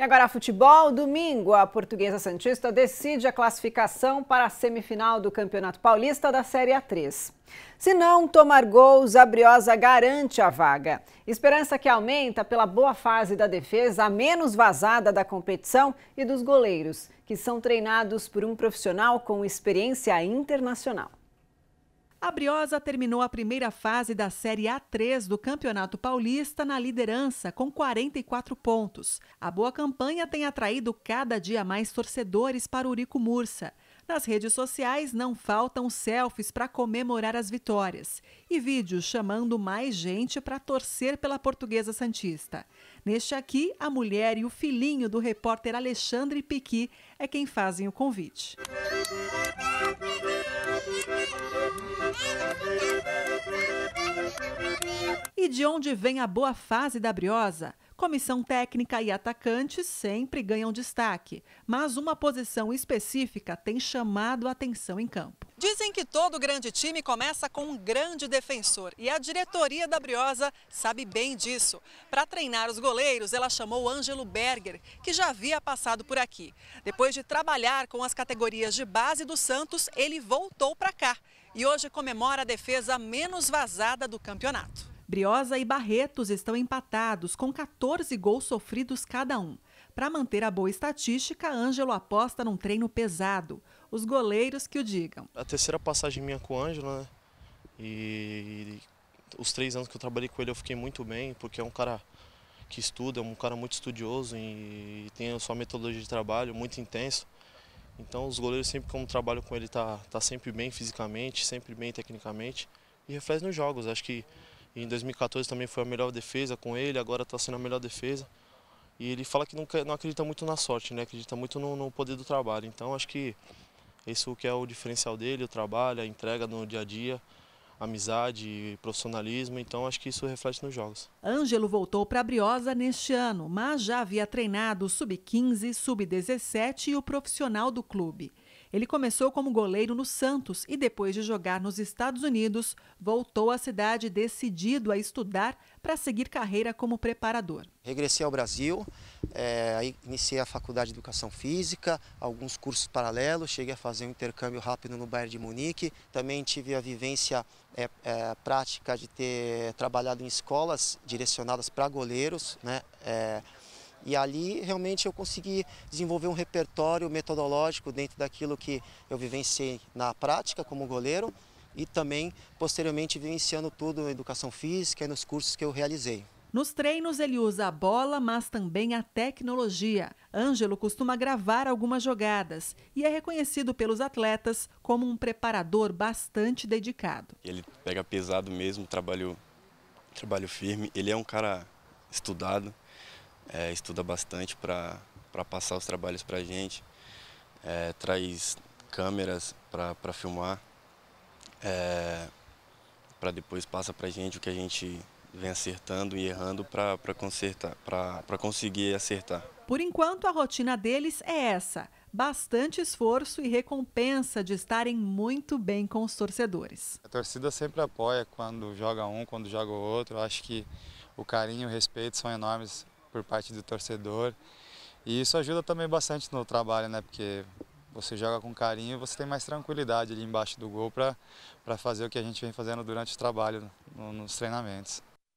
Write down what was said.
E agora futebol, domingo a Portuguesa Santista decide a classificação para a semifinal do Campeonato Paulista da Série A3. Se não tomar gols, a Briosa garante a vaga. Esperança que aumenta pela boa fase da defesa, a menos vazada da competição e dos goleiros, que são treinados por um profissional com experiência internacional. A Briosa terminou a primeira fase da Série A3 do Campeonato Paulista na liderança, com 44 pontos. A boa campanha tem atraído cada dia mais torcedores para o Urico Mursa. Nas redes sociais não faltam selfies para comemorar as vitórias e vídeos chamando mais gente para torcer pela portuguesa Santista. Neste aqui, a mulher e o filhinho do repórter Alexandre Piqui é quem fazem o convite. Música de onde vem a boa fase da Briosa? Comissão técnica e atacante sempre ganham destaque, mas uma posição específica tem chamado a atenção em campo. Dizem que todo grande time começa com um grande defensor e a diretoria da Briosa sabe bem disso. Para treinar os goleiros, ela chamou Ângelo Berger, que já havia passado por aqui. Depois de trabalhar com as categorias de base do Santos, ele voltou para cá e hoje comemora a defesa menos vazada do campeonato. Briosa e Barretos estão empatados com 14 gols sofridos cada um. Para manter a boa estatística, Ângelo aposta num treino pesado. Os goleiros que o digam. A terceira passagem minha com o Ângelo, né? E os três anos que eu trabalhei com ele eu fiquei muito bem, porque é um cara que estuda, é um cara muito estudioso e tem a sua metodologia de trabalho muito intenso. Então os goleiros sempre como trabalho com ele tá, tá sempre bem fisicamente, sempre bem tecnicamente e reflete nos jogos. Acho que em 2014 também foi a melhor defesa com ele, agora está sendo a melhor defesa. E ele fala que não, não acredita muito na sorte, né? acredita muito no, no, poder do trabalho. Então acho que isso que é o diferencial dele, o trabalho, a entrega no dia a dia, amizade, profissionalismo. Então acho que isso reflete nos jogos. Ângelo voltou para a Briosa neste ano, mas já havia treinado sub-15, sub-17 e o profissional do clube. Ele começou como goleiro no Santos e, depois de jogar nos Estados Unidos, voltou à cidade decidido a estudar para seguir carreira como preparador. Regressei ao Brasil, é, iniciei a faculdade de educação física, alguns cursos paralelos, cheguei a fazer um intercâmbio rápido no Bayern de Munique. Também tive a vivência é, é, prática de ter trabalhado em escolas direcionadas para goleiros, né? É, e ali realmente eu consegui desenvolver um repertório metodológico dentro daquilo que eu vivenciei na prática como goleiro e também posteriormente vivenciando tudo na educação física e nos cursos que eu realizei. Nos treinos, ele usa a bola, mas também a tecnologia. Ângelo costuma gravar algumas jogadas e é reconhecido pelos atletas como um preparador bastante dedicado. Ele pega pesado mesmo, trabalho, trabalho firme. Ele é um cara estudado, é, estuda bastante para passar os trabalhos para a gente, é, traz câmeras para filmar, é, para depois passa para a gente o que a gente vem acertando e errando para consertar, para conseguir acertar. Por enquanto, a rotina deles é essa: bastante esforço e recompensa de estarem muito bem com os torcedores. A torcida sempre apoia quando joga um, quando joga o outro. Eu acho que o carinho e o respeito são enormes por parte do torcedor. E isso ajuda também bastante no trabalho, né? Porque você joga com carinho e você tem mais tranquilidade ali embaixo do gol para fazer o que a gente vem fazendo durante o trabalho, no, nos treinamentos.